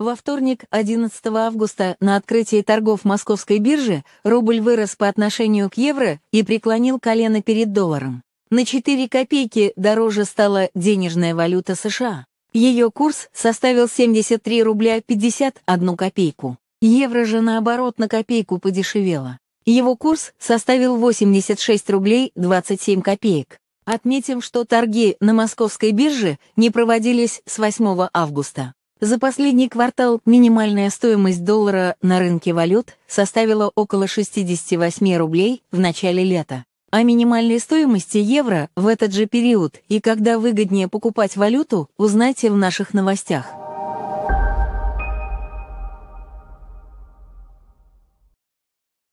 Во вторник, 11 августа, на открытии торгов Московской биржи рубль вырос по отношению к евро и преклонил колено перед долларом. На 4 копейки дороже стала денежная валюта США. Ее курс составил 73 рубля 51 копейку. Евро же, наоборот, на копейку подешевело. Его курс составил 86 рублей 27 копеек. Отметим, что торги на московской бирже не проводились с 8 августа. За последний квартал минимальная стоимость доллара на рынке валют составила около 68 рублей в начале лета. А минимальной стоимости евро в этот же период и когда выгоднее покупать валюту, узнайте в наших новостях.